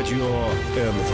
Радио НВ.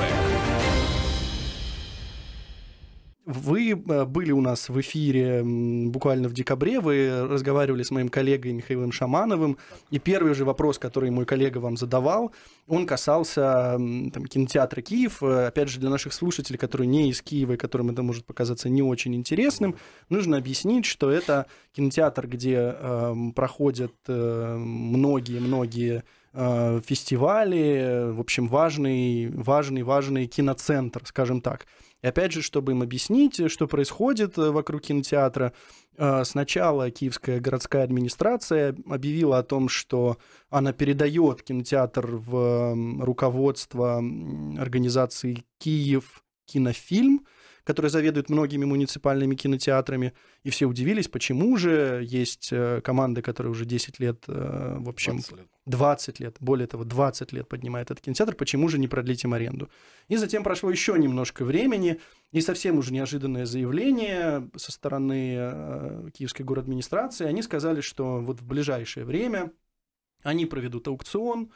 Вы э, были у нас в эфире буквально в декабре, вы разговаривали с моим коллегой Михаилом Шамановым, и первый же вопрос, который мой коллега вам задавал, он касался там, кинотеатра Киев. Э, опять же, для наших слушателей, которые не из Киева, и которым это может показаться не очень интересным, нужно объяснить, что это кинотеатр, где эм, э, проходят многие-многие э, многие, многие Э, фестивали, э, в общем, важный, важный, важный киноцентр, скажем так. И опять же, чтобы им объяснить, э, что происходит вокруг кинотеатра, сначала Киевская городская администрация объявила о том, что она передает кинотеатр в руководство организации «Киев кинофильм», который заведует многими муниципальными кинотеатрами. И все удивились, почему же есть э, команды которые уже 10 лет, э, в общем, 20 лет. 20 лет, более того, 20 лет поднимает этот кинотеатр, почему же не продлить им аренду? И затем прошло еще немножко времени, и совсем уже неожиданное заявление со стороны э, Киевской администрации. Они сказали, что вот в ближайшее время они проведут аукцион,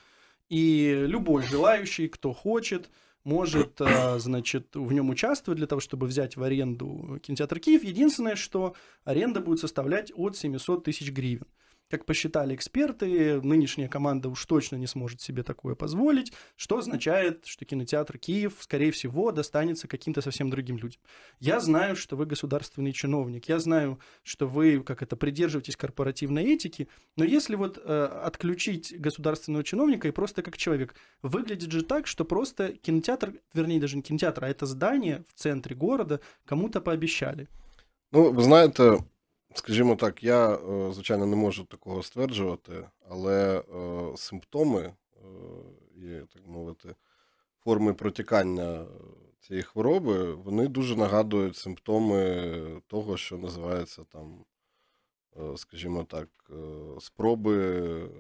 и любой желающий, кто хочет, может, э, значит, в нем участвовать для того, чтобы взять в аренду кинотеатр Киев. Единственное, что аренда будет составлять от 700 тысяч гривен. Как посчитали эксперты, нынешняя команда уж точно не сможет себе такое позволить, что означает, что кинотеатр Киев, скорее всего, достанется каким-то совсем другим людям. Я знаю, что вы государственный чиновник, я знаю, что вы, как это, придерживаетесь корпоративной этики, но если вот э, отключить государственного чиновника и просто как человек, выглядит же так, что просто кинотеатр, вернее, даже не кинотеатр, а это здание в центре города кому-то пообещали. Ну, вы знаете, Скажімо так, я, е, звичайно, не можу такого стверджувати, але е, симптоми і, е, так мовити, форми протікання цієї хвороби, вони дуже нагадують симптоми того, що називається там, скажімо так, спроби, так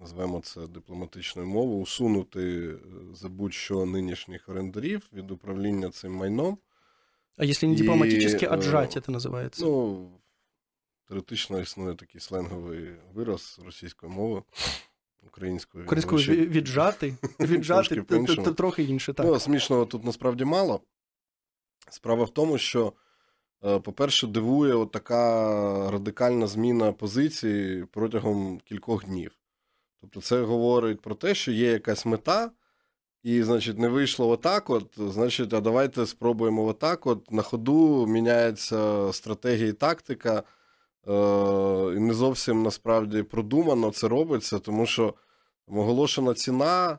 називаємо це дипломатичною мовою, усунути за будь-що нинішніх орендарів від управління цим майном. А якщо не дипломатичні аджаті, аджать, це називається? Ну, теоретично існує такий сленговий вираз російської мови. Українською Українською віджати, віджати трохи інше. так. Ну, Смішного тут насправді мало. Справа в тому, що, е, по-перше, дивує така радикальна зміна позиції протягом кількох днів. Тобто, це говорить про те, що є якась мета, і, значить, не вийшло отак. От, значить, а давайте спробуємо отак. От на ходу міняється стратегія і тактика. Е, не зовсім насправді продумано це робиться, тому що оголошена ціна. Е,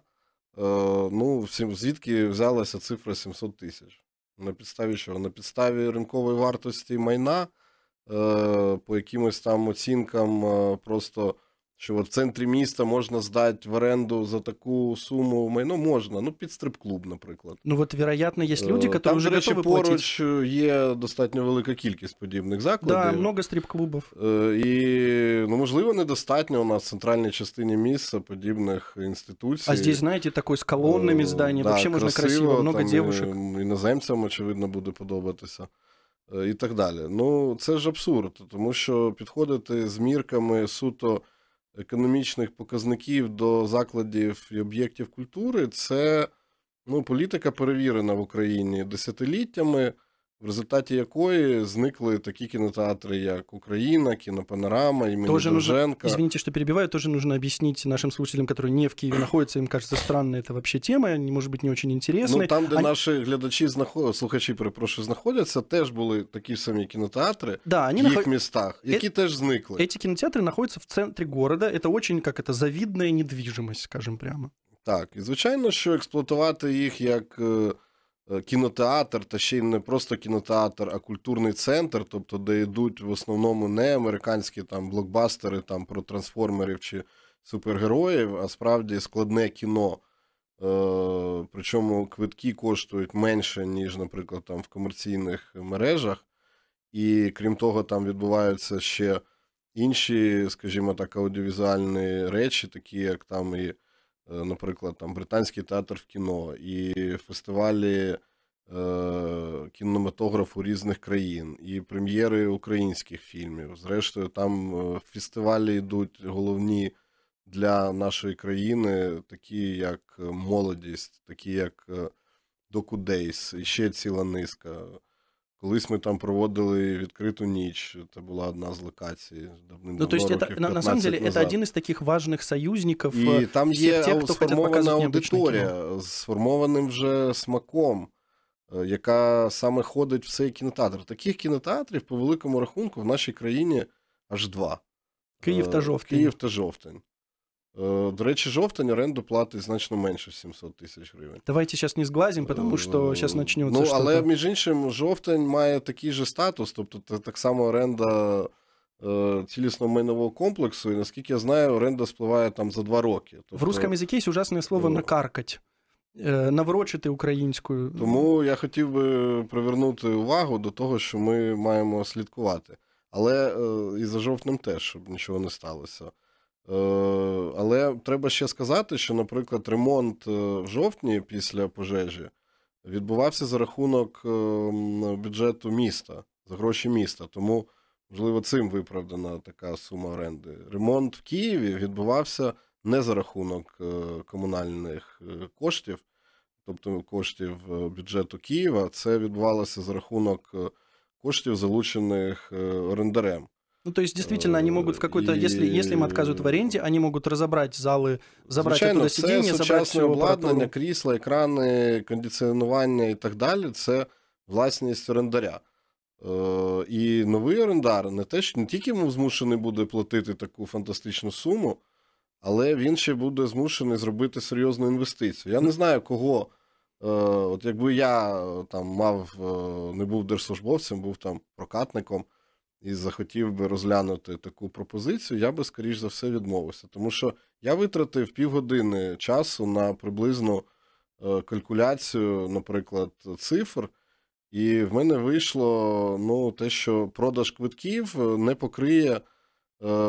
ну, звідки взялася цифра 700 тисяч? На підставі чого? На підставі ринкової вартості майна, е, по якимось там оцінкам, просто що от в центрі міста можна здати в оренду за таку суму майно можна, ну під стрип-клуб, наприклад. Ну от, вероятно, є е, люди, які вже речі, готові поруч платити. Е, є достатньо велика кількість подібних закладів. Так, да, багато стрип-клубів. Е, і ну, можливо, недостатньо у нас в центральній частині міста подібних інституцій. А здесь, знаєте, такой з колонними здання, да, взагалі можна красиво, красиво много дівушек. Іноземцям, очевидно, буде подобатися. І так далі. Ну, це ж абсурд, тому що підходити з мірками суто економічних показників до закладів і об'єктів культури це ну, політика перевірена в Україні десятиліттями в результаті якої зникли такі кінотеатри, як Україна, кінопанорама імені тоже Довженко. Нужно, извините, что перебиваю, тоже нужно объяснить нашим слушателям, які не в Киеве находятся, им кажется странная це вообще тема, они, может быть, не очень интересны. Ну, там, де а... наші глядачі, знаход... слухачі, перепрошую, знаходяться, теж були такі самі кінотеатри да, в наход... їх містах, э, які э... теж зникли. Эти кинотеатры находятся в центре города, это очень, как это, завидная недвижимость, скажем прямо. Так, і звичайно, що експлуатувати їх як... Е... Е, кінотеатр, та ще й не просто кінотеатр, а культурний центр, тобто, де йдуть в основному не американські там блокбастери там про трансформерів чи супергероїв, а справді складне кіно. Е, причому квитки коштують менше, ніж, наприклад, там в комерційних мережах. І крім того, там відбуваються ще інші, скажімо так, аудіовізуальні речі, такі як там і Е, наприклад, там британський театр в кіно і фестивалі. Е, кінематографу різних країн і прем'єри українських фільмів. Зрештою, там е, фестивалі йдуть головні для нашої країни, такі як молодість, такі як Докудейс, і ще ціла низка. Колись ми там проводили відкриту ніч, Це була одна з локацій. давным давно Ну, то есть, это, на, на самом деле, назад. это один із таких важних союзників. И э, там є тех, сформована аудиторія з сформованим вже смаком, е, яка саме ходить в цей кінотеатр. Таких кінотеатрів, по великому рахунку, в нашій країні аж два. Київ е, та жовтень. Київ та жовтень. Е, до речі, жовтень оренду платить значно менше 700 тисяч гривень. Давайте зараз не зглазім, тому е, що зараз почнеться. Ну, але штука. між іншим, жовтень має такий же статус, тобто це так само оренда е, цілісного майнового комплексу, і наскільки я знаю, оренда спливає там за два роки. Тобто, В русском тобто, язикі є ужасне слово е. накаркать. Наворочити українською. Тому я хотів би привернути увагу до того, що ми маємо слідкувати. Але е, і за жовтнем теж, щоб нічого не сталося. Е, але треба ще сказати, що, наприклад, ремонт е, в жовтні після пожежі відбувався за рахунок е, бюджету міста, за гроші міста. Тому, можливо, цим виправдана така сума оренди. Ремонт в Києві відбувався не за рахунок комунальних коштів, тобто коштів бюджету Києва. Це відбувалося за рахунок коштів, залучених орендарем. Ну, то есть, действительно, они могут в какой-то, и... Э, если, если им отказывают в аренде, они могут разобрать зали, забрати Звичайно, оттуда сидіння, це забрати обладнання, крісла, екрани, кондиціонування і так далі це власність орендаря. Е, і новий орендар не те, що не тільки йому змушений буде платити таку фантастичну суму, але він ще буде змушений зробити серйозну інвестицію. Я не знаю, кого. Е, от якби я е, там мав, е, не був держслужбовцем, був там прокатником і захотів би розглянути таку пропозицію, я би, скоріш за все, відмовився. Тому що я витратив півгодини часу на приблизну е, калькуляцію, наприклад, цифр. І в мене вийшло ну, те, що продаж квитків е, не покриє е,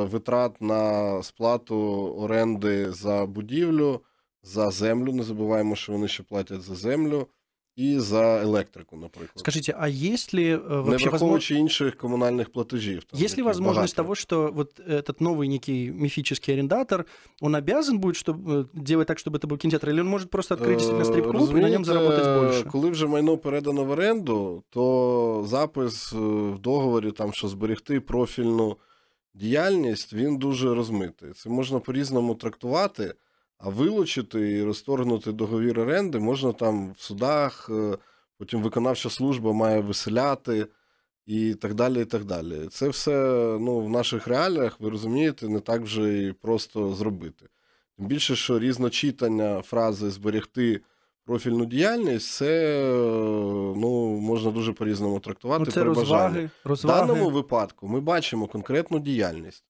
витрат на сплату оренди за будівлю, за землю. Не забуваємо, що вони ще платять за землю, і за електрику, наприклад. скажіть, а є ли е, вообще... Не враховуючи возможно... інших комунальних платежів. Там, есть ли возможность того, що вот этот новый некий мифический арендатор, он обязан будет чтобы, э, делать так, щоб це був кинотеатр, или він може просто відкрити действительно э, стрип-клуб и на ньому заробити більше? Коли вже майно передано в оренду, то запис е, в договорі, там, що зберегти профільну діяльність, він дуже розмитий. Це можна по-різному трактувати. А вилучити і розторгнути договір оренди можна там в судах, е, потім виконавча служба має виселяти і так далі. і так далі. Це все ну, в наших реаліях, ви розумієте, не так вже і просто зробити. Тим більше, що різночитання фрази зберегти профільну діяльність, це е, ну, можна дуже по-різному трактувати. Ну, це розваги, розваги. В даному випадку ми бачимо конкретну діяльність.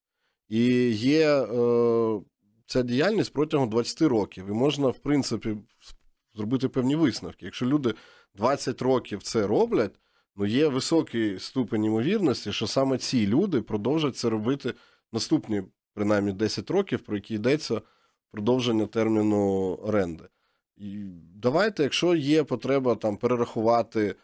І є. Е, ця діяльність протягом 20 років. І можна, в принципі, зробити певні висновки. Якщо люди 20 років це роблять, ну є високий ступень ймовірності, що саме ці люди продовжать це робити наступні, принаймні, 10 років, про які йдеться продовження терміну оренди. І Давайте, якщо є потреба там перерахувати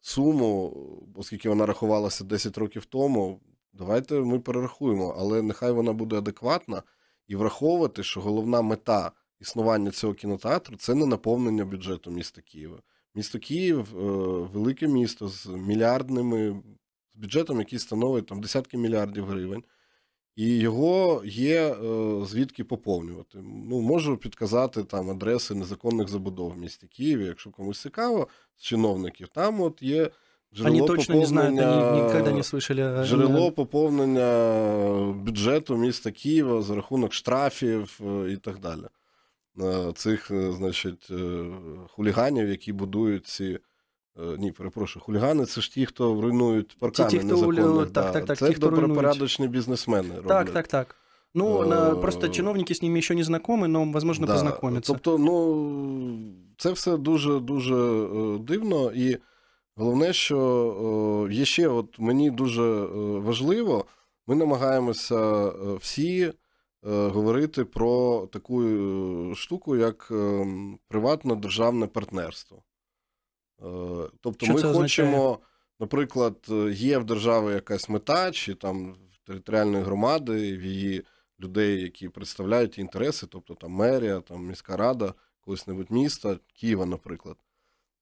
суму, оскільки вона рахувалася 10 років тому, давайте ми перерахуємо, але нехай вона буде адекватна і враховувати, що головна мета існування цього кінотеатру це не наповнення бюджету міста Києва. Місто Київ е, велике місто з мільярдними з бюджетом, який становить там десятки мільярдів гривень. І його є е, звідки поповнювати. Ну, можу підказати там адреси незаконних забудов в місті Києві, якщо комусь цікаво, з чиновників. Там от є Джерело Они точно не знають, вони ніколи не слышали. Джерело поповнення бюджету міста Києва за рахунок штрафів і э, так далі. Э, цих, э, значить, хуліганів, які будують ці. Е, ні, перепрошую, хулігани це ж ті, хто руйнують паркани ті, хто незаконних. Так, да. так, так, це ті, хто добропорядочні бізнесмени. роблять. Так, так, так. Ну, е, на, просто чиновники з ними ще не знайомі, але, можливо, да. познайомляться. Тобто, ну, це все дуже дуже е, дивно. і Головне, що є ще, от мені дуже е, важливо, ми намагаємося е, всі е, говорити про таку штуку, як приватно-державне партнерство. Тобто, що ми хочемо, означає? наприклад, є в держави якась мета, чи там територіальної громади, в її людей, які представляють інтереси, тобто там мерія, там міська рада, колись небудь міста, Києва, наприклад.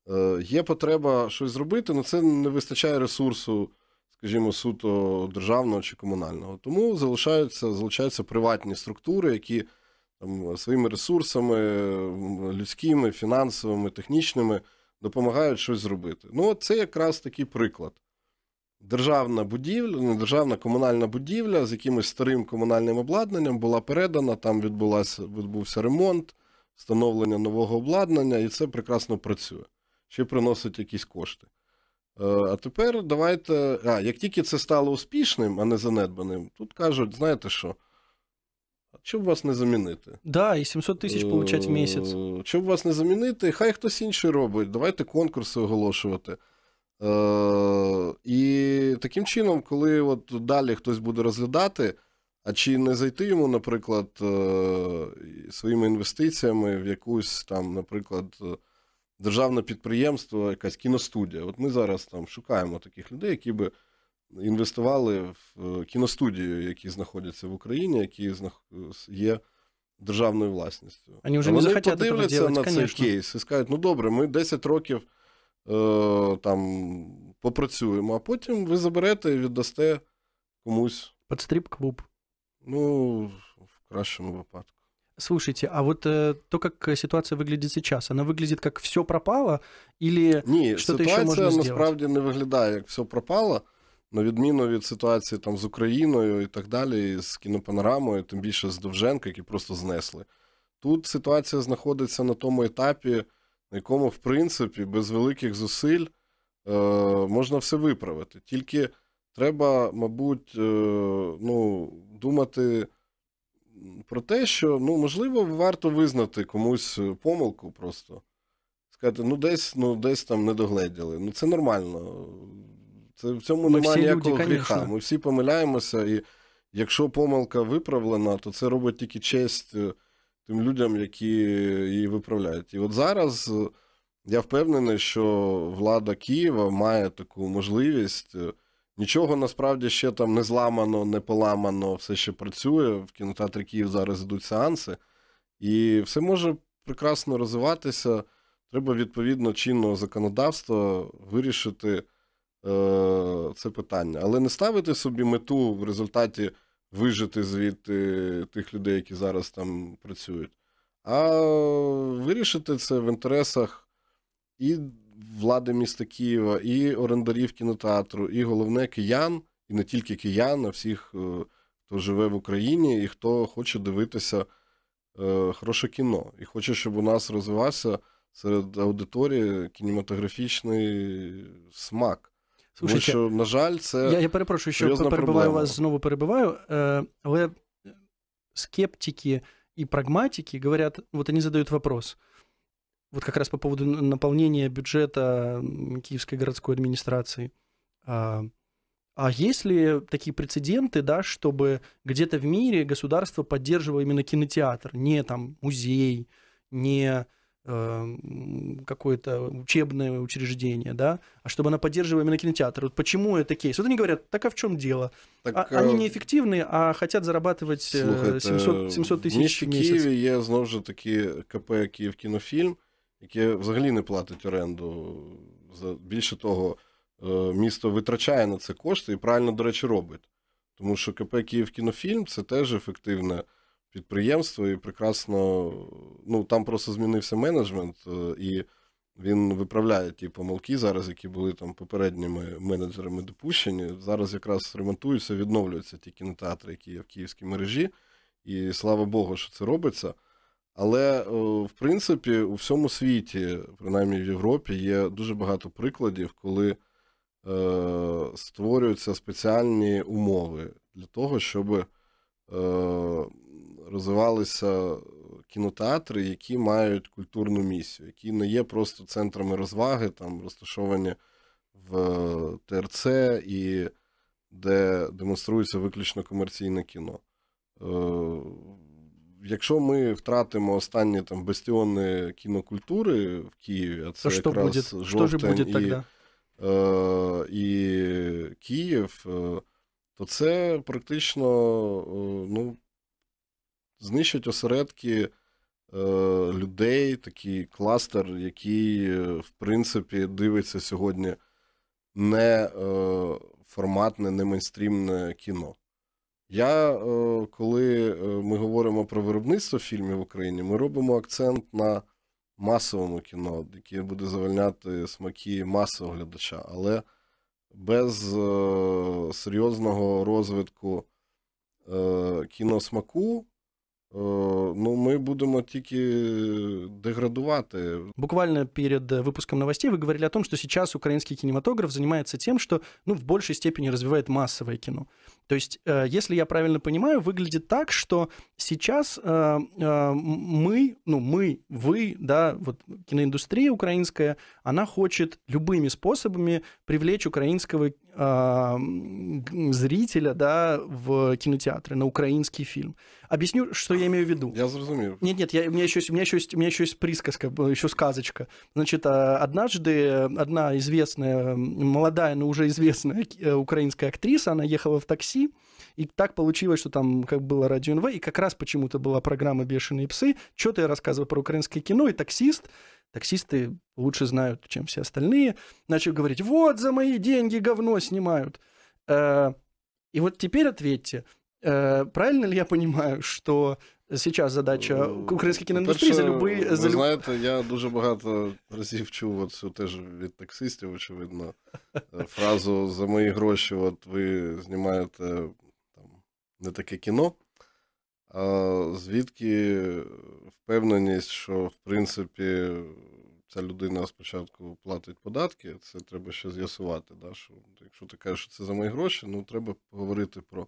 Е, є потреба щось зробити, але це не вистачає ресурсу, скажімо, суто державного чи комунального. Тому залишаються залишаються приватні структури, які там, своїми ресурсами, людськими, фінансовими, технічними допомагають щось зробити. Ну, от це якраз такий приклад. Державна будівля, не ну, державна комунальна будівля з якимось старим комунальним обладнанням була передана, там відбувся ремонт, встановлення нового обладнання, і це прекрасно працює чи приносить якісь кошти. Е, а тепер давайте. А, як тільки це стало успішним, а не занедбаним, тут кажуть, знаєте що? Що вас не замінити? Да, і 700 тисяч получать в е, місяць. Що вас не замінити, хай хтось інший робить. Давайте конкурси оголошувати. Е, і таким чином, коли от далі хтось буде розглядати, а чи не зайти йому, наприклад, своїми інвестиціями в якусь там, наприклад державне підприємство, якась кіностудія. От ми зараз там шукаємо таких людей, які би інвестували в е, кіностудію, які знаходяться в Україні, які е, є державною власністю. Вони вже Вони подивляться делать, на конечно. цей кейс і скажуть, ну добре, ми 10 років е, там попрацюємо, а потім ви заберете і віддасте комусь. Под стріп клуб. Ну, в кращому випадку. Слушайте, а вот э, то, как э, ситуація виглядить сейчас, вона виглядить як все пропало, или Ні, ситуація можна насправді не виглядає, як все пропало, на відміну від ситуації там з Україною і так далі, і з кінопанорамою, тим більше з Довженка, які просто знесли. Тут ситуація знаходиться на тому етапі, на якому, в принципі, без великих зусиль е, можна все виправити. Тільки треба, мабуть, е, ну, думати про те, що ну, можливо, варто визнати комусь е, помилку просто. Сказати, ну десь ну, десь там не догледіли. Ну це нормально. Це В цьому Ми немає ніякого люди, гріха. Ми всі помиляємося, і якщо помилка виправлена, то це робить тільки честь е, тим людям, які її виправляють. І от зараз е, я впевнений, що влада Києва має таку можливість. Нічого насправді ще там не зламано, не поламано, все ще працює. В кінотеатрі Київ зараз йдуть сеанси, і все може прекрасно розвиватися. Треба відповідно чинного законодавства вирішити е, це питання, але не ставити собі мету в результаті вижити звідти тих людей, які зараз там працюють, а вирішити це в інтересах і влади міста Києва, і орендарів кінотеатру, і головне киян, і не тільки киян, а всіх, е, хто живе в Україні і хто хоче дивитися е, хороше кіно. І хоче, щоб у нас розвивався серед аудиторії кінематографічний смак. Слушайте, Тому що, на жаль, це. Я я перепрошую, що перебиваю проблема. вас, знову перебиваю. Е, але скептики і прагматики говорять, вот они задают вопрос: вот как раз по поводу наполнения бюджета Киевской городской администрации. А, а есть ли такие прецеденты, да, чтобы где-то в мире государство поддерживало именно кинотеатр, не там музей, не э, какое-то учебное учреждение, да, а чтобы она поддерживала именно кинотеатр. Вот почему это кейс? Вот они говорят, так а в чем дело? Так, а, они э, неэффективны, а хотят зарабатывать слух, 700, 700 тисяч в місті в місяць. Києві є знову ж КП Киев КиноФильм. яке взагалі не платить оренду. Більше того, е, місто витрачає на це кошти і правильно, до речі, робить. Тому що КП Київ кінофільм це теж ефективне підприємство, і прекрасно ну там просто змінився менеджмент, е, і він виправляє ті помилки зараз, які були там попередніми менеджерами допущені. Зараз якраз ремонтуються, відновлюються ті кінотеатри, які є в київській мережі. І слава Богу, що це робиться. Але е, в принципі у всьому світі, принаймні в Європі, є дуже багато прикладів, коли е, створюються спеціальні умови для того, щоб е, розвивалися кінотеатри, які мають культурну місію, які не є просто центрами розваги, там розташовані в е, ТРЦ і де демонструється виключно комерційне кіно. Е, якщо ми втратимо останні там бастіони кінокультури в Києві, а це То якраз що буде? Що буде і, тоді? Е, і Київ, е, то це практично е, ну, знищить осередки. Е, людей, такий кластер, який, в принципі, дивиться сьогодні не форматне, не мейнстрімне кіно. Я е, коли е, ми говоримо про виробництво фільмів в Україні, ми робимо акцент на масовому кіно, яке буде завальняти смаки масового глядача, але без е, серйозного розвитку кіносмаку. Ну, мы будем тільки деградувати. Буквально перед выпуском новостей вы говорили о том, что сейчас украинский кинематограф занимается тем, что ну, в большей степени развивает массовое кино. То есть, э, если я правильно понимаю, выглядит так, что сейчас э, э, мы, ну мы, вы, да, вот киноиндустрия украинская, она хочет любыми способами привлечь украинского зрителя да, в кинотеатры на украинский фильм. Объясню, что я имею в виду. Я зразумею. Нет, нет, я, у, меня еще есть, у, меня еще есть, у меня еще есть присказка, еще сказочка. Значит, однажды одна известная, молодая, но уже известная э, украинская актриса, она ехала в такси, и так получилось, что там как было радио НВ, и как раз почему-то была программа «Бешеные псы». Что-то я рассказывал про украинское кино, и таксист таксисты лучше знают, чем все остальные, начал говорить, вот за мои деньги говно снимают. Э, и вот теперь ответьте, э, правильно ли я понимаю, что сейчас задача э, украинской ну, киноиндустрии за любий... Ви знаєте, я дуже багато разів чув оцю теж від таксистів, очевидно, фразу за мої гроші, от ви знімаєте там не таке кіно. Звідки впевненість, що в принципі ця людина спочатку платить податки, це треба ще з'ясувати. Да? Що, Якщо ти кажеш, що це за мої гроші, ну треба поговорити про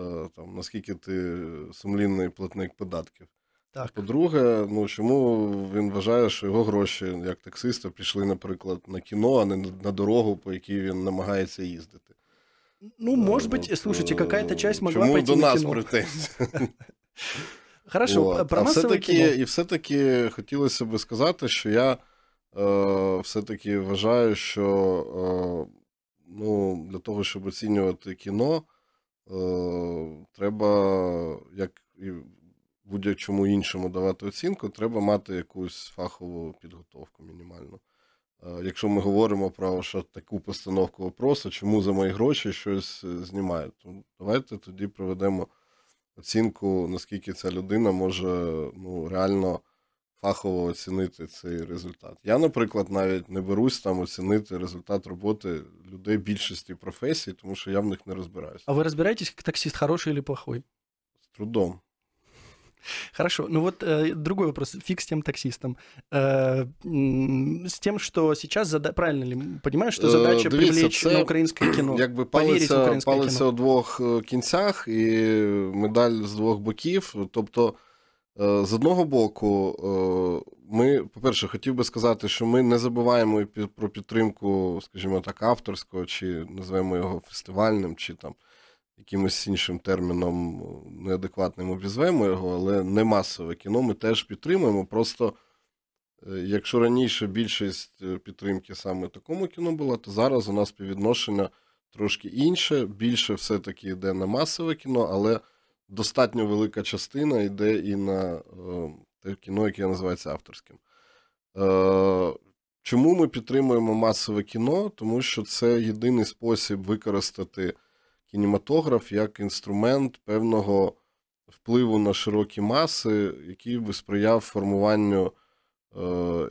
е, там, наскільки ти сумлінний платник податків. Так. По-друге, ну чому він вважає, що його гроші як таксиста пішли, наприклад, на кіно, а не на дорогу, по якій він намагається їздити. Ну, может быть, слушайте, э, какая-то часть могла Почему пойти до нас на Хорошо, вот. про а все-таки, кіно. І все-таки хотілося би сказати, що я е, э, все-таки вважаю, що е, э, ну, для того, щоб оцінювати кіно, е, треба, як і будь-чому іншому давати оцінку, треба мати якусь фахову підготовку мінімальну. Е, якщо ми говоримо про що таку постановку вопросу, чому за мої гроші щось е, знімають, то давайте тоді проведемо оцінку, наскільки ця людина може ну, реально фахово оцінити цей результат. Я, наприклад, навіть не берусь там оцінити результат роботи людей більшості професій, тому що я в них не розбираюся. А ви розбираєтесь, як таксист хороший чи плохой? З трудом. Хорошо. Ну вот э, другой вопрос. Фиг с тем таксистом. Э, с тем, что сейчас зада... правильно ли понимаю, що э, задача Дивіться, привлечь це, на українське кіно. Якби палиця, палиця кіно. у двох е, кінцях і медаль з двох боків. Тобто, е, з одного боку, е, ми, по-перше, хотів би сказати, що ми не забуваємо про підтримку, скажімо так, авторського, чи називаємо його фестивальним, чи там якимось іншим терміном е, неадекватним обізвемо його, але не масове кіно ми теж підтримуємо. Просто е, якщо раніше більшість е, підтримки саме такому кіно була, то зараз у нас співвідношення трошки інше. Більше все-таки йде на масове кіно, але достатньо велика частина йде і на те кіно, яке називається авторським. Чому ми підтримуємо масове кіно? Тому що це єдиний спосіб використати кінематограф як інструмент певного впливу на широкі маси, який би сприяв формуванню е,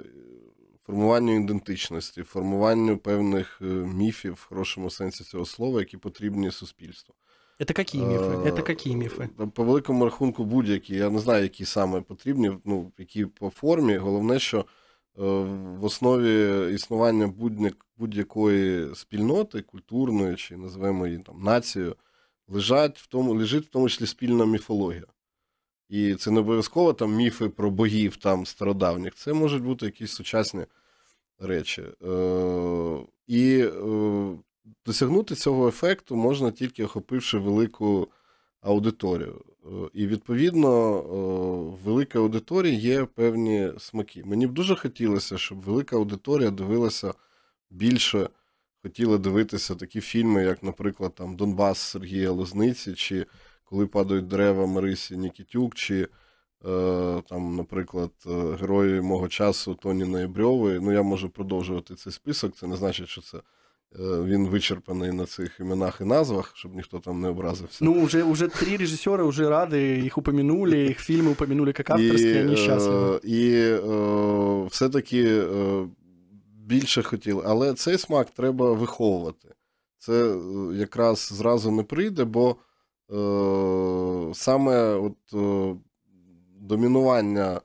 формуванню ідентичності, формуванню певних е, міфів в хорошому сенсі цього слова, які потрібні суспільству. Это какие міфи? Это е, какие міфи? По великому рахунку, будь-які. Я не знаю, які саме потрібні, ну які по формі. Головне, що в основі існування будь яких будь-якої спільноти, культурної чи називаємо її там нацією, лежать в тому, лежить в тому числі спільна міфологія. І це не обов'язково там міфи про богів там стародавніх. Це можуть бути якісь сучасні речі. Е, і е, досягнути цього ефекту можна тільки охопивши велику аудиторію. Е, і, відповідно, в великій аудиторії є певні смаки. Мені б дуже хотілося, щоб велика аудиторія дивилася більше хотіли дивитися такі фільми, як, наприклад, там Донбас Сергія Лозниці, чи Коли падають дерева Марисі Нікітюк, чи, е, там, наприклад, е, герої мого часу Тоні Ноєбрьової. Ну, я можу продовжувати цей список. Це не значить, що це. Е, він вичерпаний на цих іменах і назвах, щоб ніхто там не образився. Ну, вже уже три режисери уже ради, їх упомянули, їх фільми упомянули як авторські, і вони е, щасливі. І все-таки більше хотіли. Але цей смак треба виховувати. Це е, якраз зразу не прийде, бо е, саме от, е, домінування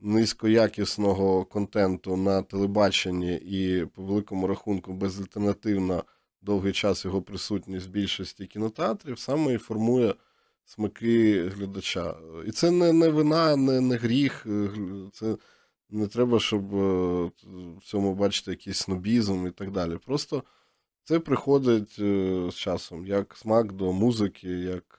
низькоякісного контенту на телебаченні і по великому рахунку безальтернативна довгий час його присутність в більшості кінотеатрів саме і формує смаки глядача. І це не не вина, не не гріх. Е, це не треба, щоб е, в цьому бачити якийсь снобізм і так далі. Просто це приходить е, з часом, як смак до музики, як.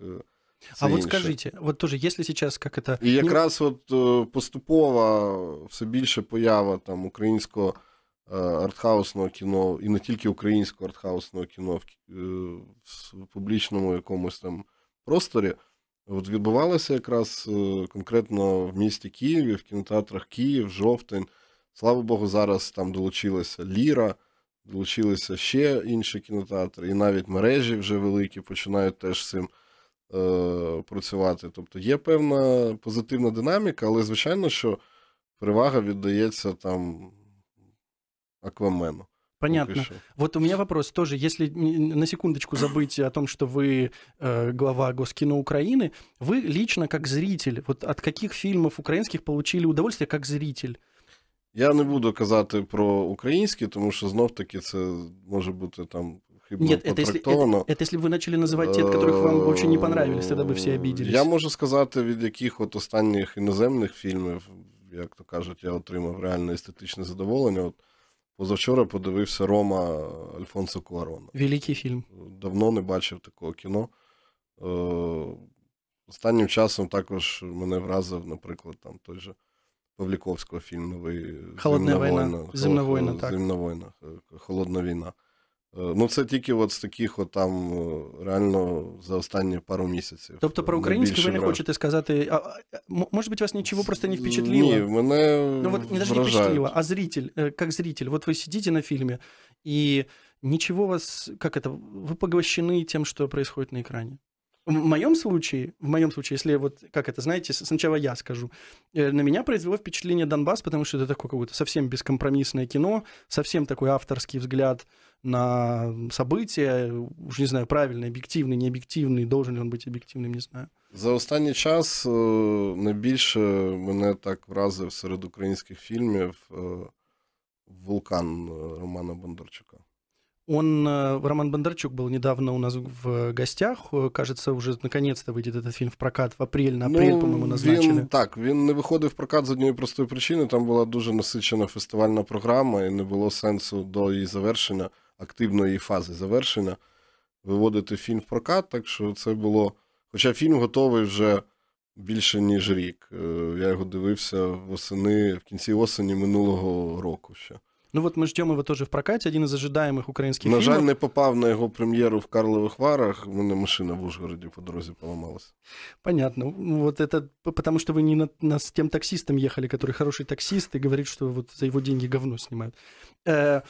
Це а інше. скажіть, от вот тоже, если сейчас как это... І ну якраз от е, поступово все більше поява там українського артхаусного кіно, і не тільки українського артхаусного кіно в, в публічному якомусь там просторі, От відбувалося якраз е, конкретно в місті Києві, в кінотеатрах Київ, жовтень. Слава Богу, зараз там долучилася Ліра, долучилися ще інші кінотеатри, і навіть мережі вже великі починають теж з цим е, працювати. Тобто є певна позитивна динаміка, але звичайно, що перевага віддається там аквамену понятно. Вот у меня вопрос тоже, если на секундочку забыть о том, что вы э, глава Госкино Украины, вы лично как зритель, вот от каких фильмов украинских получили удовольствие как зритель? Я не буду казати про українські, тому що знов таки це може бути э, там хибно Нет, это если, это, это если вы начали называть те, от которых вам э, очень не понравились, тогда бы все обиделись. Я можу сказать, э, від яких от останніх іноземних фільмів, як то кажуть, я отримав реальне естетичне задоволення. От Позавчора подивився Рома Альфонсо Куарона. Великий фільм. Давно не бачив такого кіно. Е, останнім часом також мене вразив, наприклад, там той же Павліковського фільм новий Холодна війна. Зимна війна. Зимна війна. Холодна війна. Е, ну, це тільки от з таких, от там е, реально за останні пару місяців. Тобто про українське ви не хочете сказати, а, може быть, вас ничего просто не впечатлило? Ні, мене Ну, вот не даже не впечатлило, а зритель, е, как зритель, вот вы сидите на фильме, и ничего вас, как это, вы поглощены тем, что происходит на экране. В моем случае, в моем случае, если вот, как это, знаете, сначала я скажу, э, на меня произвело впечатление Донбасс, потому что это такое какое-то совсем бескомпромиссное кино, совсем такой авторский взгляд на события, уж не знаю, правильный, объективный, необъективный, должен ли он быть объективным, не знаю. За останній час э, найбільше мене так вразив серед українських фільмів э, вулкан Романа Бондарчука. Он, э, Роман Бондарчук был недавно у нас в гостях. Э, кажется, вже наконец-то вийде этот фільм в прокат в апрель, на апрель, ну, по-моєму, назначили. Він, так, він не виходив в прокат з однієї простої причини. Там була дуже насичена фестивальна програма, і не було сенсу до її завершення, активної фази завершення, виводити фільм в прокат. Так що це було. Хоча фільм готовий вже більше, ніж рік. Е, я його дивився восени, в кінці осені минулого року ще. Ну вот ми ждемо його теж в прокаті, один із ожидаемых українських на фільмів. На жаль, не попав на його прем'єру в Карлових Варах. У мене машина в Ужгороді по дорозі поламалась. Понятно. Ну, вот это потому что вы не на, на с тем таксистом ехали, который хороший таксист, и говорит, что вот за его деньги говно снимают. Э,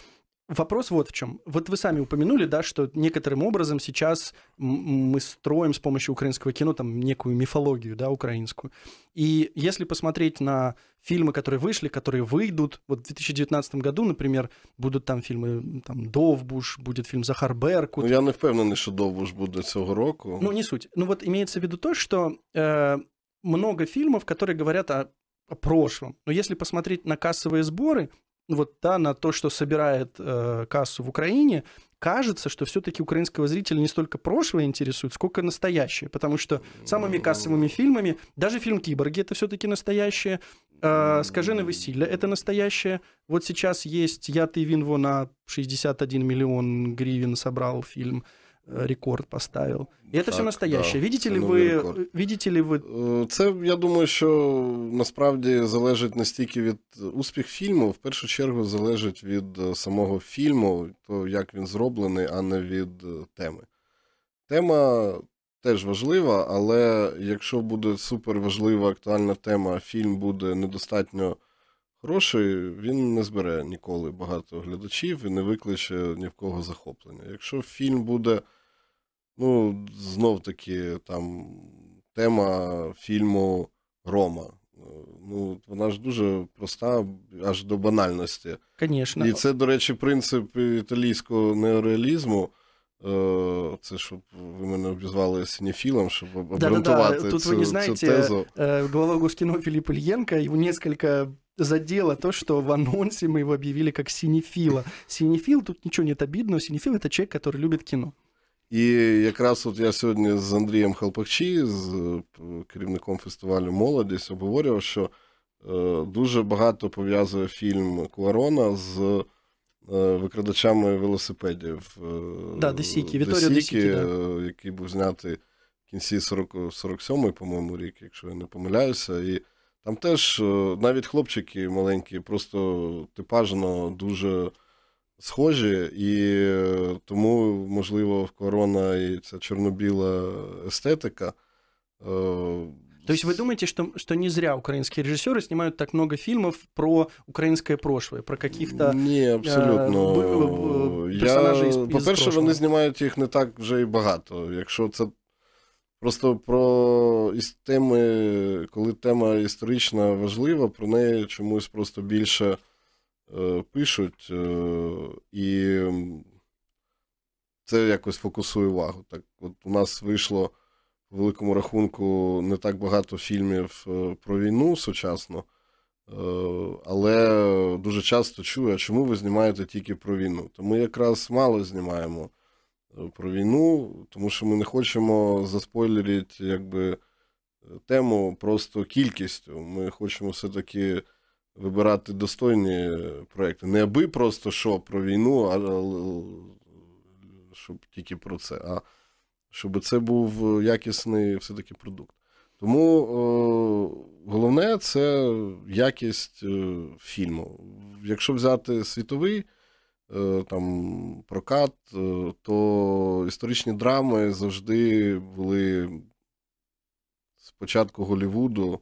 Вопрос вот в чем. Вот вы сами упомянули, да, что некоторым образом сейчас мы строим с помощью украинского кино там некую мифологию, да, украинскую. И если посмотреть на фильмы, которые вышли, которые выйдут, вот в 2019 году, например, будут там фильмы там Довбуш, будет фильм Захар Беркут. Ну, я не впевнений, що Довбуш буде цього року. Ну, не суть. Ну, вот имеется в виду то, что э, много фильмов, которые говорят о о прошлом. Но если посмотреть на кассовые сборы, вот да, на то, что собирает э, кассу в Украине, кажется, что все-таки украинского зрителя не столько прошлое интересует, сколько настоящее. Потому что самыми кассовыми фильмами, даже фильм «Киборги» — это все-таки настоящее. Э, на Василия» — это настоящее. Вот сейчас есть «Я, ты, Винво» на 61 миллион гривен собрал фильм. рекорд поставив. І це все настояще. Да, Видите ли ви, видите ли ви... Э, це, я думаю, що насправді залежить настільки від успіх фільму, в першу чергу залежить від е, самого фільму, то як він зроблений, а не від е, теми. Тема теж важлива, але якщо буде суперважлива актуальна тема, а фільм буде недостатньо хороший, він не збере ніколи багато глядачів і не викличе ні в кого захоплення. Якщо фільм буде. Ну, знов таки, там тема фільму Рома. Е, ну, вона ж дуже проста, аж до банальності. Конечно. І це, до речі, принцип італійського неореалізму. Е, це щоб ви мене обізвали синефілом, щоб обґрунтувати да, да, да. цю, не знаєте цю з е, кіно Густіно Філіп Ільєнка, его несколько задело то, що в анонсі ми його об'явили як Синефіла. Синефил, тут ничего нет обидного, синефил — це человек, который любить кіно. І якраз от я сьогодні з Андрієм Халпакчі, з е, керівником фестивалю Молодість, обговорював, що е, дуже багато пов'язує фільм Куарона з е, викрадачами велосипедів. Да, Десікі, Віторіо Десікі, да. який був знятий в кінці 47-й, по-моєму, рік, якщо я не помиляюся. І там теж навіть хлопчики маленькі, просто типажно дуже схожі, і е, тому, можливо, корона і ця чорно-біла естетика. Тобто ви думаєте, що что, не зря українські режиссеры знімають так много фільмів про українське прошлое, про каких-то Ні, е, абсолютно. Э, Я, із, По-перше, із вони знімають їх не так вже і багато. Якщо це просто про із теми, коли тема історична важлива, про неї чомусь просто більше. Е, пишуть, е, і це якось фокусує увагу. Так, от у нас вийшло в великому рахунку не так багато фільмів е, про війну сучасно, але дуже часто чую, а чому ви знімаєте тільки про війну? То ми якраз мало знімаємо про війну, тому що ми не хочемо заспойлерити якби, тему просто кількістю. Ми хочемо все-таки вибирати достойні проекти. Не аби просто що про війну, а щоб тільки про це, а щоб це був якісний все-таки продукт. Тому о, головне це якість о, е, фільму. Якщо взяти світовий о, е, там, прокат, е, то історичні драми завжди були спочатку Голлівуду,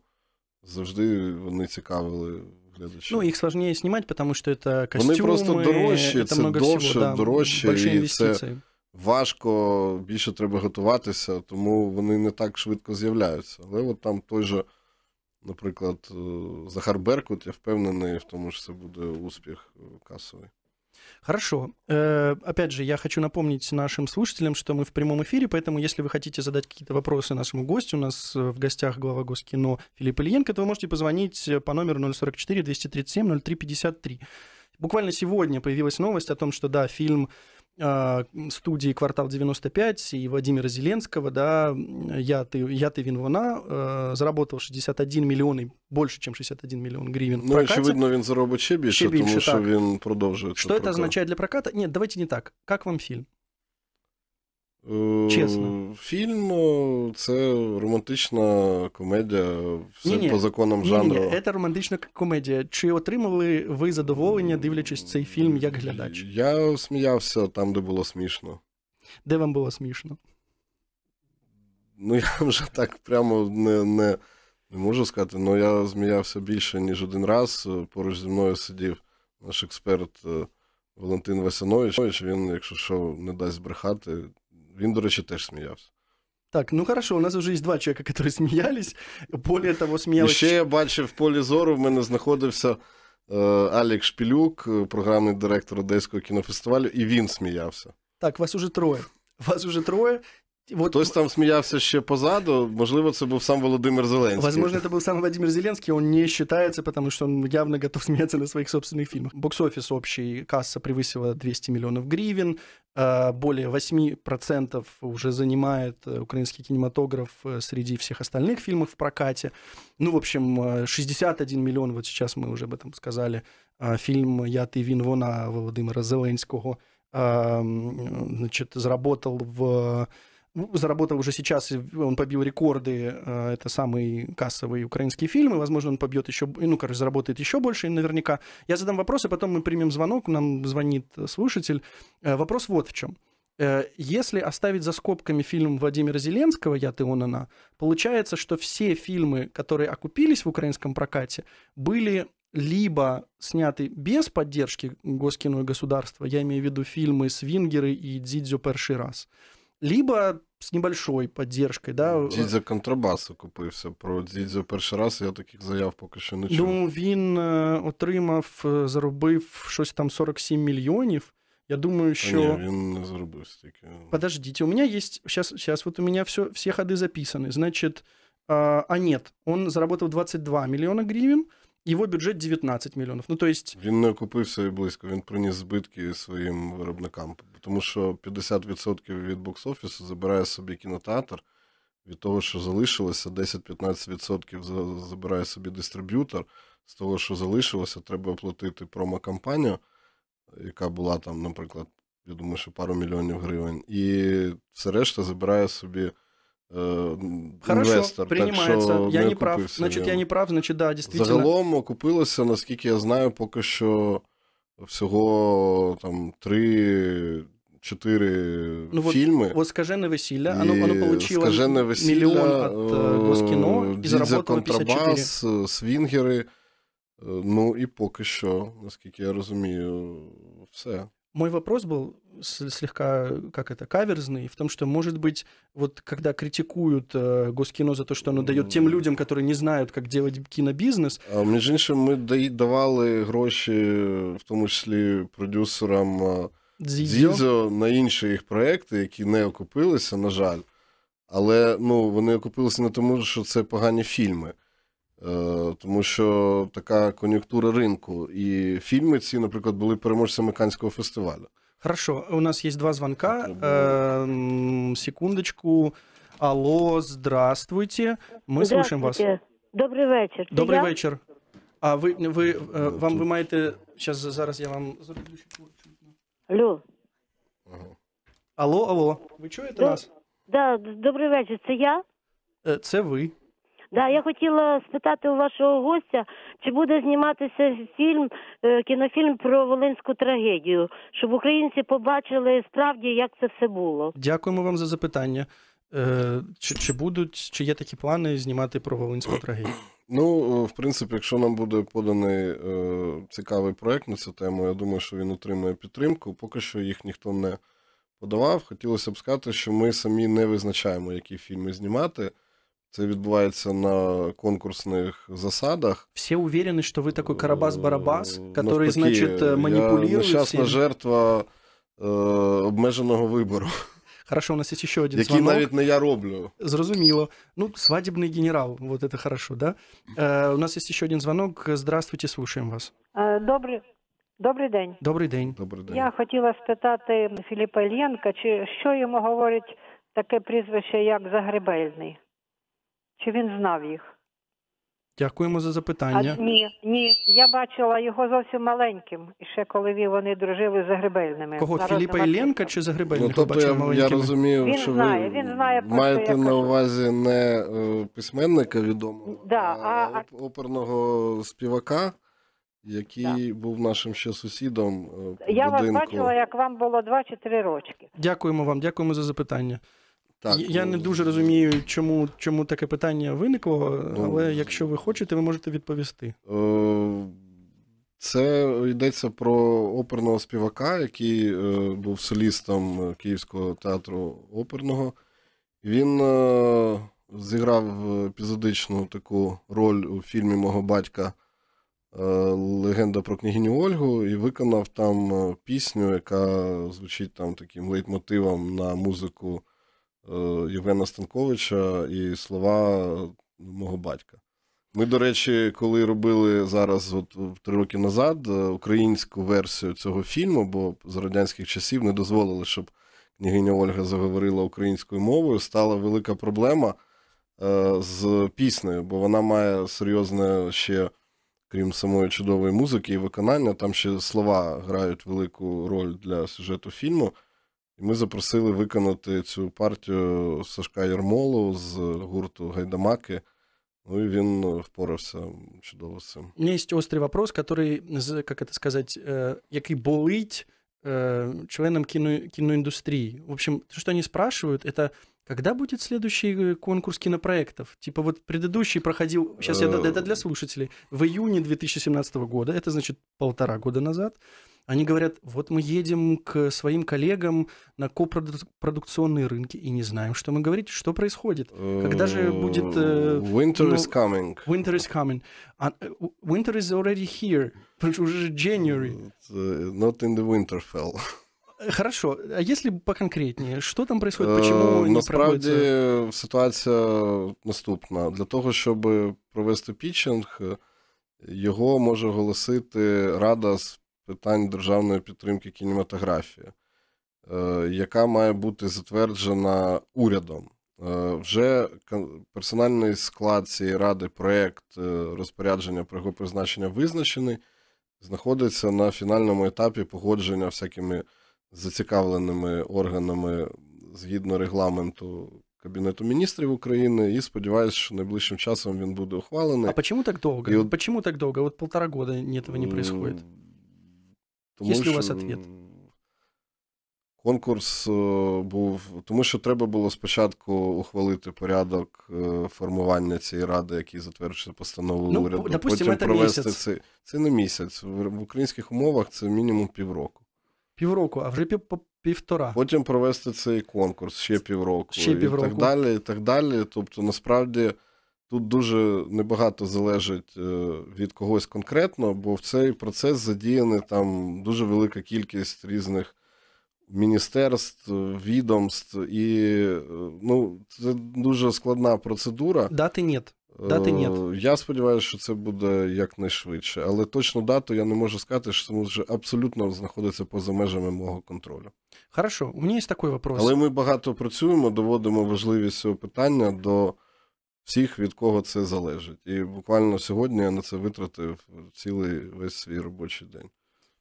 завжди вони цікавили для Ну, їх складніше знімати, тому що це ну, костюми, Вони просто дорожчі, це довше, всього, да, дорожче, і це важко, більше треба готуватися, тому вони не так швидко з'являються. Але от там той же, наприклад, е, Захар Беркут, я впевнений в тому, що це буде успіх е, касовий. Хорошо. Э, опять же, я хочу напомнить нашим слушателям, что мы в прямом эфире, поэтому если вы хотите задать какие-то вопросы нашему гостю, у нас э, в гостях глава Госкино Филипп Ильенко, то вы можете позвонить э, по номеру 044 237 0353. Буквально сегодня появилась новость о том, что да, фильм а, студии «Квартал 95» и Владимира Зеленского, да, «Я, ты, я, ты вин, вона», э, заработал 61 мільйон і больше, чем 61 миллион гривен Ну, прокате. очевидно, він заробить потому что он більше Что это прокат. означает для проката? Нет, давайте не так. Как вам фильм? Чесно. Е, фільм е, це романтична комедія все ні, по законам жанру. Ні, це романтична комедія. Чи отримали ви задоволення, дивлячись цей фільм як глядач? Я сміявся там, де було смішно. Де вам було смішно? Ну, я вже так прямо не не, не можу сказати, але ну, я сміявся більше, ніж один раз. Поруч зі мною сидів наш експерт е, Валентин Васянович. Він, якщо що, не дасть брехати. Він, до речі, теж сміявся. Так, ну хорошо, у нас вже є два человека, які смеялись. Более того, смеялись... І ще я бачив в полі зору, в мене знаходився е, Алік Шпілюк, е, програмний директор Одеського кінофестивалю, і він сміявся. Так, вас уже троє. Вас уже троє. Вот... Хтось там смеялся еще позаду, возможно, это был сам Володимир Зеленский. Возможно, это был сам Владимир Зеленский, он не считается, потому что он явно готов смеяться на своих собственных фильмах. Бокс-офис общий, касса превысила 200 миллионов гривен, э, более 8% уже занимает э, украинский кинематограф э, среди всех остальных фильмов в прокате. Ну, в общем, 61 миллион, вот сейчас мы уже об этом сказали, фильм «Я, ты, вин, вона» Володимира Зеленского значит, заработал в ну, заработал уже сейчас, он побил рекорды, э, это самый кассовый украинский фильм, и, возможно, он побьет еще, ну, короче, заработает еще больше наверняка. Я задам вопрос, и а потом мы примем звонок, нам звонит э, слушатель. Э, вопрос вот в чем. Если оставить за скобками фильм Владимира Зеленского «Я, ты, он, она», получается, что все фильмы, которые окупились в украинском прокате, были либо сняты без поддержки Госкино и государства, я имею в виду фильмы «Свингеры» и «Дзидзю первый раз», либо з небольшою підтримкою. Да. Э, Дідзя контрабасу купився. Про Дідзя перший раз я таких заяв поки що не чув. Ну, він е, отримав, е, заробив щось там 47 мільйонів. Я думаю, що. А ні, він не заробив стільки. Подождите, у меня есть. Сейчас, сейчас вот у меня все, все ходы записаны. Значит, е, а нет, он заработал 22 миллиона гривен. Його бюджет 19 мільйонів. Ну, есть... Він не окупився і близько, він приніс збитки своїм виробникам, тому що 50% від бокс-офісу забирає собі кінотеатр. Від того, що залишилося, 10-15% забирає собі дистриб'ютор. З того, що залишилося, треба оплатити промо-кампанію, яка була там, наприклад, я думаю, що пару мільйонів гривень. І все решта забирає собі Хорошо, інвестор. принимается. Так, я не прав. Значить, я не прав, значить, да, дійсно. Загалом окупилося, наскільки я знаю, поки що всього там три. четыре ну, фильма. Вот, вот «Скаженное веселье», оно, оно получило веселье, миллион от э, і и Контрабас, 54. свингеры, е, ну і поки що, наскільки я розумію, все. Мой вопрос был слегка, э, как это, каверзный, в том, что, может быть, вот когда критикуют э, Госкино за то, что оно дає тим людям, которые не знають, як делать кінобізнес. Між іншим, ми давали гроші, в тому числі продюсерам Дзізо на інші їх проекти, які не окупилися, на жаль. Але ну, вони окупилися не тому, що це погані фільми. Е, тому що така кон'юнктура ринку і фільми ці, наприклад, були переможцями Канського фестивалю. Хорошо, у нас є два звонка. Е, секундочку. Алло, здравствуйте. Ми слушаємо вас. Добрий вечір. Добрий я? вечір. А ви ви е, вам ви маєте Щас, зараз я вам Алло. Алло, алло. Ви чуєте Доб... нас? Да, Добрий вечір. Це я? Це ви. Да, я хотіла спитати у вашого гостя, чи буде зніматися фільм, е, кінофільм про волинську трагедію, щоб українці побачили справді, як це все було. Дякуємо вам за запитання. Е, чи чи будуть чи є такі плани знімати про волинську трагедію? Ну, е, в принципі, якщо нам буде поданий е, цікавий проект на цю тему, я думаю, що він отримує підтримку. Поки що їх ніхто не подавав. Хотілося б сказати, що ми самі не визначаємо, які фільми знімати. Це відбувається на конкурсних засадах. Всі уверены, що ви такой Карабас-Барабас, е, який значить значит, е, Я нещасна жертва е, обмеженого вибору. Хорошо, у нас є ще один Який звонок. навіть не я роблю. Зрозуміло. Ну, свадебный генерал, вот это хорошо, да? Е, у нас є ще один звонок. Здравствуйте, Слушаємо вас. Е, Добрый, добрий день. Добрий день. Добрий день. Я хотіла спитати Філіпа Ільєнка, чи що йому говорить таке прізвище, як Загребельний? Чи він знав їх? Дякуємо за запитання. А, ні, ні. Я бачила його зовсім маленьким, і ще коли вони дружили з Загребельними. Кого Філіпа Іллєнка чи Загребельника? Ну, тобто я, я розумію, він що знає, ви він знає просто, маєте на увазі не е, письменника відомого, да, а, а оперного співака, який да. був нашим ще сусідом. Е, я будинку. вас бачила, як вам було 2 чи 3 рочки. Дякуємо вам, дякуємо за запитання. Так, Я ну... не дуже розумію, чому чому таке питання виникло, ну... але якщо ви хочете, ви можете відповісти. Е, це йдеться про оперного співака, який е, був солістом Київського театру оперного. Він е, зіграв епізодичну таку роль у фільмі мого батька. Легенда про княгиню Ольгу і виконав там пісню, яка звучить там таким лейтмотивом на музику Е, Євгена Станковича і слова мого батька. Ми, до речі, коли робили зараз, от три роки назад, е, українську версію цього фільму, бо з радянських часів не дозволили, щоб княгиня Ольга заговорила українською мовою, стала велика проблема е, з піснею, бо вона має серйозне ще, крім самої чудової музики і виконання, там ще слова грають велику роль для сюжету фільму. І ми запросили виконати цю партію Сашка Ярмолу з гурту Гайдамаки. Ну и он впорався чудово з цим. У меня есть острый вопрос, который, как это сказать, э, який болить э, членам кино, киноиндустрии. В общем, то, что они спрашивают, это когда будет следующий э, конкурс кинопроектов? Типа вот предыдущий проходил, сейчас я, э, это для слушателей, в июне 2017 года, это значит полтора года назад. Они говорят, вот мы едем к своим коллегам на копродукционные рынки и не знаем, что мы говорить, что происходит. Когда же будет... Э, э winter ну, is coming. Winter is coming. А, э, winter is already here. Уже January. Э, not in the winterfell. Хорошо, а если поконкретніше, что там происходит, почему не Насправді проводиться? ситуація наступна. Для того, щоб провести пітчинг, його може оголосити Рада з питань державної підтримки кінематографії, е, яка має бути затверджена урядом. Е, вже персональний склад цієї ради, проєкт е, розпорядження про його призначення визначений, знаходиться на фінальному етапі погодження всякими зацікавленими органами згідно регламенту Кабінету міністрів України. І сподіваюся, що найближчим часом він буде ухвалений. А чому так довго? От... чому так довго? От полтора года этого не происходит. Тому Є що... у вас відповідь? Конкурс е, був, тому що треба було спочатку ухвалити порядок е, формування цієї ради, який затверджує постанову ну, уряду. Допустим, Потім провести місяць. це. Це не місяць. В українських умовах це мінімум півроку. Півроку, а вже пів, півтора. Потім провести цей конкурс ще півроку, ще півроку. і так далі, і так далі. Тобто, насправді. Тут дуже небагато залежить е, від когось конкретно, бо в цей процес задіяна там дуже велика кількість різних міністерств, відомств, і е, ну, це дуже складна процедура. Дати ні. Дати е, нет. Я сподіваюся, що це буде якнайшвидше, але точно дату я не можу сказати, що це може абсолютно знаходиться поза межами мого контролю. Хорошо, у мене є такий вопрос. Але ми багато працюємо, доводимо важливість цього питання до всіх, від кого це залежить. І буквально сьогодні я на це витратив цілий весь свій робочий день.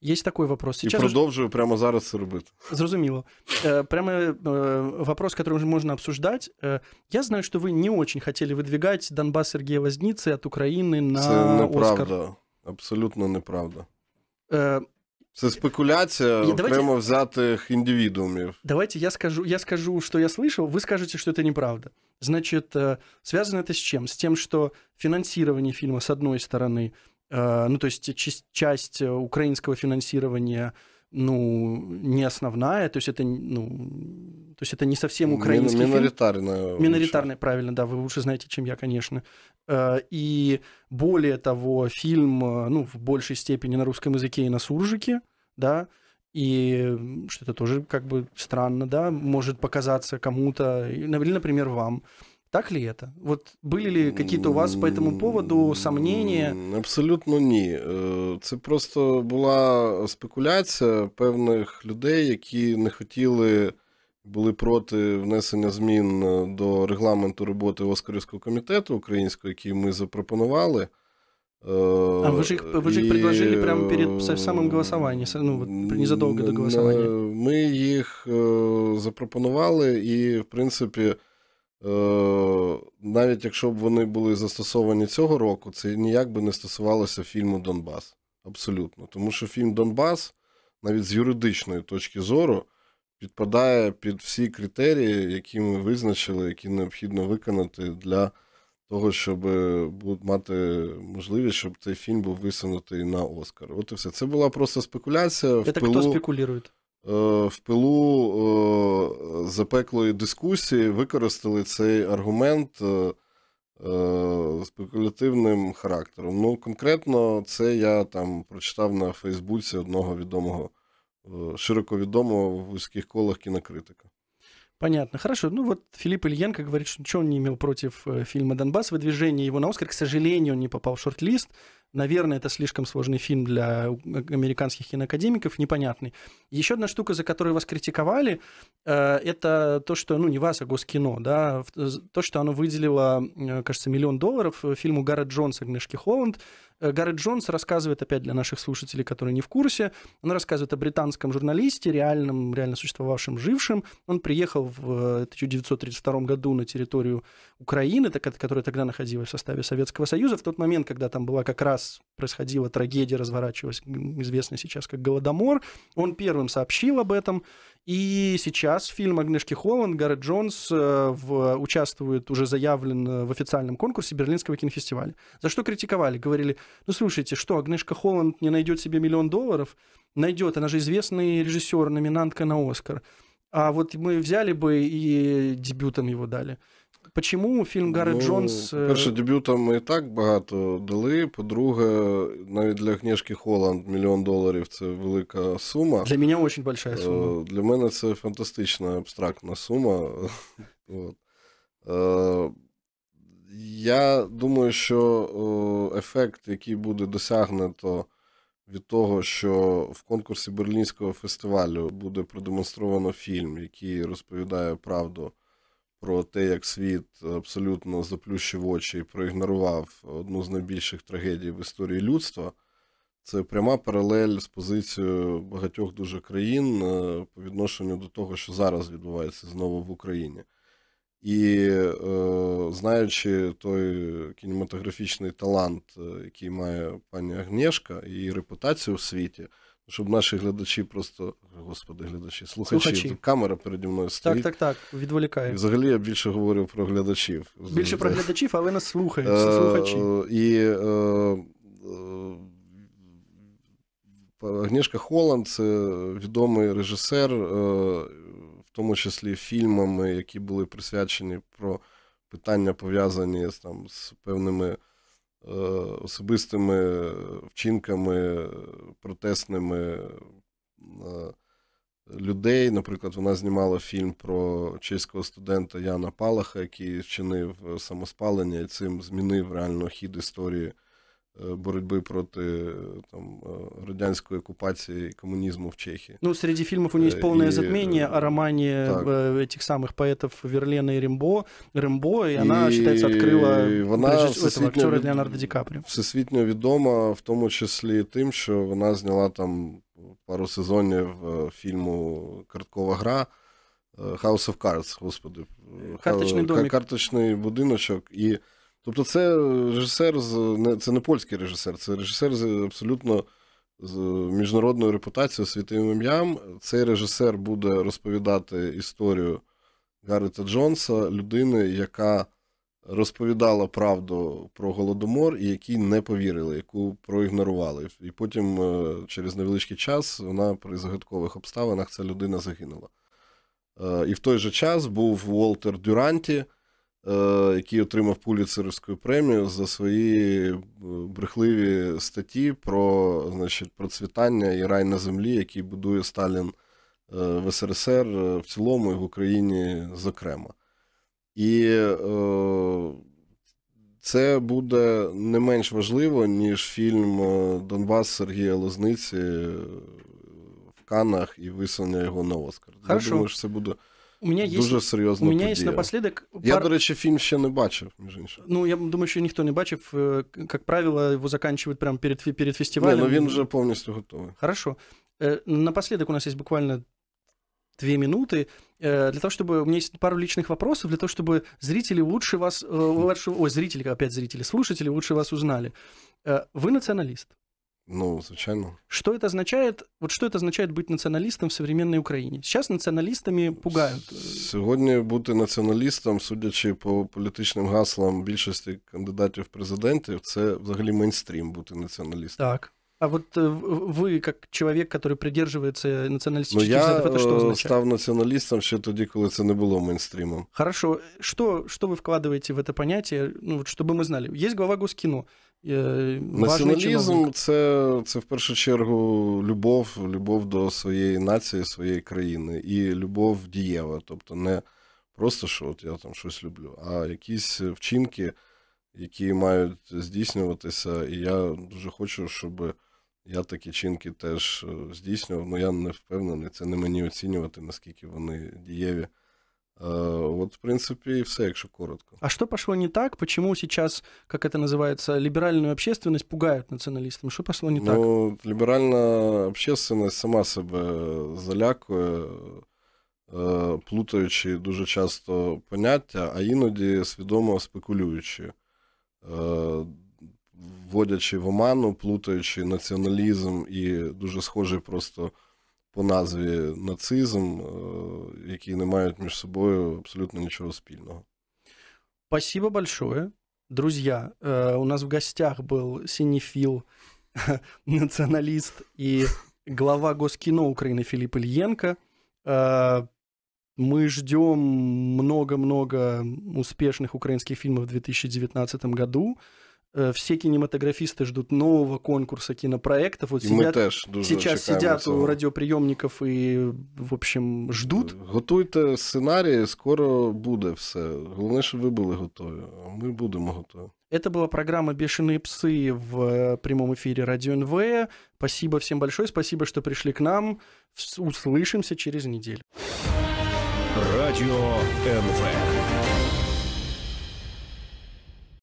Есть такой вопрос. Сейчас И продолжу уже... прямо зараз це робити. Зразумело. Е, прямо е, вопрос, который можно обсуждать. Е, я знаю, что вы не очень хотели выдвигать Донбасс Сергея Возницы от Украины на Це неправда. Оскар. Абсолютно неправда. Це спекуляция давайте, прямо взятых индивидуумов. Давайте я скажу, я скажу, что я слышал, вы скажете, что это неправда. Значит, э, связано это с чем? С тем, что финансирование фильма, с одной стороны, э, ну, то есть часть э, украинского финансирования – ну, не основная, то есть это, ну, то есть это не совсем украинский Мин, миноритарная фильм. Миноритарная, правильно, да, вы лучше знаете, чем я, конечно. Э, и более того, фильм, э, ну, в большей степени на русском языке и на суржике, да, и что то тоже как бы странно, да, может показаться кому-то, или, например, вам. Так ли это? Вот были ли какие-то у вас по этому поводу сомнения? Абсолютно ні. Э, це просто була спекуляція певних людей, які не хотіли, були проти внесення змін е, до регламенту роботи Оскарівського комітету українського, який ми запропонували. Е, а ж їх их, вы же их предложили прямо е, перед самим голосуванням, ну, вот, до голосування. Ми їх запропонували, і, в принципі. Е, навіть якщо б вони були застосовані цього року, це ніяк би не стосувалося фільму Донбас. Абсолютно. Тому що фільм Донбас, навіть з юридичної точки зору, підпадає під всі критерії, які ми визначили, які необхідно виконати для того, щоб е, мати можливість, щоб цей фільм був висунутий на Оскар. От і все. Це була просто спекуляція. Це в пилу... хто спекулюють? Е, в пилу е, запеклої дискусії використали цей аргумент е, спекулятивним характером. Ну, конкретно це я там прочитав на Фейсбуці одного відомого, широко відомого в вузьких колах кінокритика. Понятно, хорошо. Ну вот Филипп Ильенко говорит, что ничего он не имел против э, фильма «Донбасс» выдвижение его на «Оскар». К сожалению, он не попал в шорт-лист. Наверное, это слишком сложный фильм для а, американских киноакадемиков, непонятный. Еще одна штука, за которую вас критиковали, э, это то, что, ну, не вас, а Госкино, да, то, что оно выделило, э, кажется, миллион долларов э, фильму Гаррет Джонса «Гнешки Холланд», Э, Гарри Джонс рассказывает, опять для наших слушателей, которые не в курсе, он рассказывает о британском журналисте, реальном, реально существовавшем, жившем. Он приехал в 1932 э, году на территорию Украины, которая тогда находилась в составе Советского Союза. В тот момент, когда там была как раз происходила трагедия, разворачивалась, известная сейчас как Голодомор, он первым сообщил об этом, и сейчас фильм Агнешки Холланд, Гаррет Джонс э, в, участвует, уже заявлен в официальном конкурсе Берлинского кинофестиваля. За что критиковали? Говорили, ну слушайте, что, Агнешка Холланд не найдет себе миллион долларов? Найдет, она же известный режиссер, номинантка на Оскар. А вот мы взяли бы и дебютом его дали. Почему фільм Гарри ну, Джонс. Е, Перше, дебютам і так багато дали. По-друге, навіть для книжки Холланд мільйон доларів це велика сума. Для мене дуже велика сума. Для мене це фантастична абстрактна сума. От. Е, я думаю, що е, ефект, який буде досягнуто від того, що в конкурсі Берлінського фестивалю буде продемонстровано фільм, який розповідає правду про те, як світ абсолютно заплющив очі і проігнорував одну з найбільших трагедій в історії людства. Це пряма паралель з позицією багатьох дуже країн е, по відношенню до того, що зараз відбувається знову в Україні. І е, знаючи той кінематографічний талант, е, який має пані Агнєшка, її репутацію в світі щоб наші глядачі просто, господи, глядачі, слухачі, слухачі. камера переді мною стоїть. Так, так, так, відволікає. І взагалі я більше говорю про глядачів. Більше про глядачів, але нас слухають, всі е, слухачі. І е, е, Агнішка Холланд це відомий режисер, в тому числі фільмами, які були присвячені про питання, пов'язані з, там, з певними. Е, особистими вчинками протестними е, людей. Наприклад, вона знімала фільм про чеського студента Яна Палаха, який вчинив самоспалення і цим змінив реально хід історії Е, боротьби проти е, там, е, радянської окупації і комунізму в Чехії Ну, среди фильмов у нее есть полное и... о романе э, так. этих самых поэтов Верлена Рембо, Рембо и, и она, считается, вона реж... этого актера Леонардо Ді Капріо. Всесвітньо відома, в тому числі тим, що вона зняла там пару сезонів фільму «Карткова гра», House of Cards, господи. Карточний домик. Карточний будиночок. І Тобто, це режисер з це не польський режисер, це режисер з абсолютно з міжнародною репутацією світовим ім'ям. Цей режисер буде розповідати історію Гаррета Джонса, людини, яка розповідала правду про голодомор і якій не повірили, яку проігнорували. І потім, е, через невеличкий час, вона при загадкових обставинах ця людина загинула. Е, і в той же час був Уолтер Дюранті. Е, який отримав пуліцерівську премію за свої е, брехливі статті про значить, процвітання і рай на землі, який будує Сталін е, в СРСР в цілому і в Україні, зокрема. І це буде не менш важливо, ніж фільм Донбас Сергія Лозниці в Канах і висунення його на Оскар. Я думаю, що це буде. У меня есть дуже серйозна У мене подія. є напослідок. Пар... Я, до речі, фільм ще не бачив, між іншим. Ну, я думаю, що ніхто не бачив. Як правило, його закінчують прямо перед перед фестивалем. Ні, ну він вже повністю готовий. Хорошо. Напоследок у нас есть буквально две минуты для того, чтобы... У меня есть пару личных вопросов для того, чтобы зрители лучше вас... Э, лучше, ой, зрители, опять зрители, слушатели лучше вас узнали. Э, вы националист. Ну, звичайно. що це означає? От що це означає бути націоналістом в современной Україні? Сейчас націоналістами пугають. Сьогодні бути націоналістом, судячи по політичним гаслам більшості кандидатів в президентів, це взагалі мейнстрім бути націоналістом. Так. А вот э, ви, як чоловік, який придержується націоналістичних ну, це що означає? Я э, став націоналістом ще тоді, коли це не було мейнстрімом. Хорошо. Що, що ви вкладаєте в це поняття? Ну, щоб ми знали. Є глава Госкіно. Э, Націоналізм це, це в першу чергу любов, любов до своєї нації, своєї країни, і любов дієва. Тобто не просто що от я там щось люблю, а якісь вчинки, які мають здійснюватися. І я дуже хочу, щоб. Я такі чинки теж е, здійснював, але ну, я не впевнений, це не мені оцінювати, наскільки вони дієві. Е, от, в принципі, и все, якщо коротко. А що пошло не так? Почему зараз, як це називається, либеральную общественность пугають націоналістами? Що пошло не ну, так? Ну, ліберальна общественность сама себе залякує, е, плутаючи дуже часто поняття, а іноді свідомо спекулюючи вводячи в оману, плутаючи націоналізм і дуже схожий просто по назві нацизм, е, які не мають між собою абсолютно нічого спільного. Спасибо большое. Друзья, э, у нас в гостях был синефил, националист и глава Госкино Украины Филипп Ильенко. Э, мы ждем много-много успешных украинских фильмов в 2019 году. Э, все кинематографисты ждут нового конкурса кинопроектов. Вот сидят, сейчас сидят цього. у радиоприемников и в общем, ждут. Э, Готуйте сценарії, скоро будет все. Главное, щоб вы были готовы. Мы будем готовы. Это была программа «Бешеные псы» в э, прямом эфире Радио НВ. Спасибо всем большое, спасибо, что пришли к нам. Услышимся через неделю. Радио НВ.